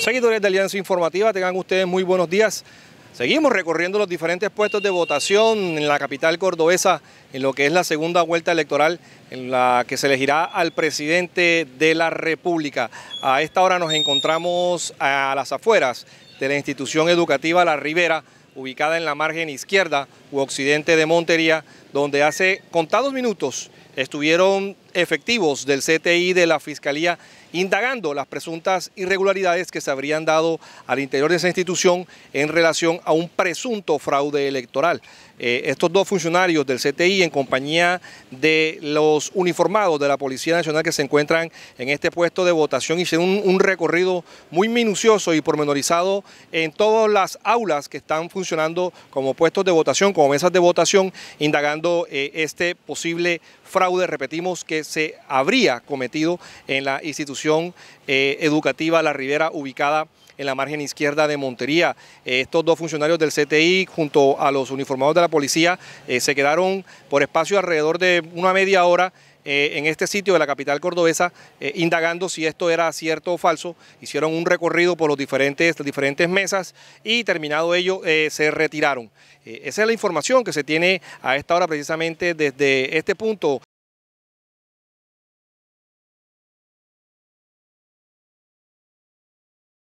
Seguidores de Alianza Informativa, tengan ustedes muy buenos días. Seguimos recorriendo los diferentes puestos de votación en la capital cordobesa, en lo que es la segunda vuelta electoral, en la que se elegirá al presidente de la República. A esta hora nos encontramos a las afueras de la institución educativa La Ribera, ubicada en la margen izquierda u occidente de Montería, donde hace contados minutos estuvieron efectivos del CTI de la Fiscalía indagando las presuntas irregularidades que se habrían dado al interior de esa institución en relación a un presunto fraude electoral. Eh, estos dos funcionarios del CTI en compañía de los uniformados de la Policía Nacional que se encuentran en este puesto de votación hicieron un, recorrido muy minucioso y pormenorizado en todas las aulas que están funcionando como puestos de votación, como mesas de votación, indagando eh, este posible fraude, repetimos, que se habría cometido en la institución eh, educativa La Ribera ubicada en la margen izquierda de Montería. Eh, estos dos funcionarios del CTI junto a los uniformados de la policía eh, se quedaron por espacio alrededor de una media hora en este sitio de la capital cordobesa, indagando si esto era cierto o falso. Hicieron un recorrido por los diferentes, las diferentes mesas y terminado ello se retiraron. esa es la información que se tiene a esta hora precisamente desde este punto.